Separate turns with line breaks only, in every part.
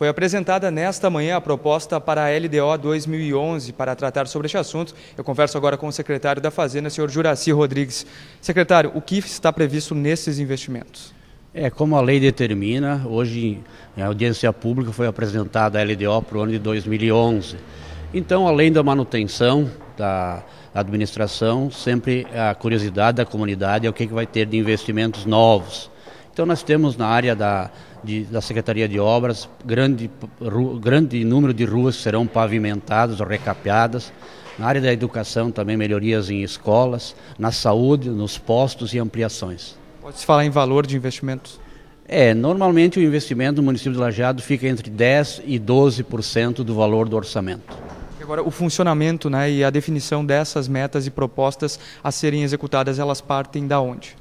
Foi apresentada nesta manhã a proposta para a LDO 2011 para tratar sobre este assunto. Eu converso agora com o secretário da Fazenda, senhor Juraci Rodrigues. Secretário, o que está previsto nesses investimentos?
É, como a lei determina, hoje em audiência pública foi apresentada a LDO para o ano de 2011. Então, além da manutenção da administração, sempre a curiosidade da comunidade é o que, que vai ter de investimentos novos. Então nós temos na área da, de, da Secretaria de Obras grande, ru, grande número de ruas que serão pavimentadas ou recapeadas. Na área da educação também melhorias em escolas, na saúde, nos postos e ampliações. Pode-se falar em valor de investimentos? É, normalmente o investimento no município de Lajeado fica entre 10% e 12% do valor do orçamento.
Agora, o funcionamento né, e a definição dessas metas e propostas a serem executadas, elas partem da onde?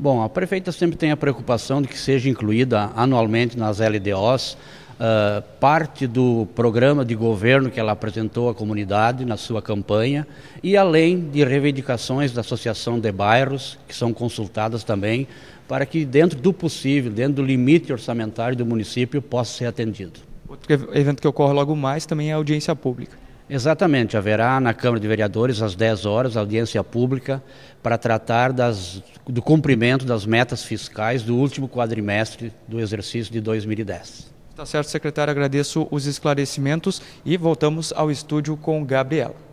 Bom, a prefeita sempre tem a preocupação
de que seja incluída anualmente nas LDOs uh, ah, parte do programa de governo que ela apresentou à comunidade na sua campanha e além de reivindicações da Associação de Bairros, que são consultadas também, para que dentro do possível, dentro do limite orçamentário do município, possa ser atendido. Outro evento que ocorre logo mais também é a audiência pública. Exatamente, haverá na Câmara de Vereadores, às 10 horas, audiência pública para tratar das, do cumprimento das metas fiscais do último
quadrimestre do exercício de 2010. Tá certo, secretário, agradeço os esclarecimentos e voltamos ao estúdio com Gabriela.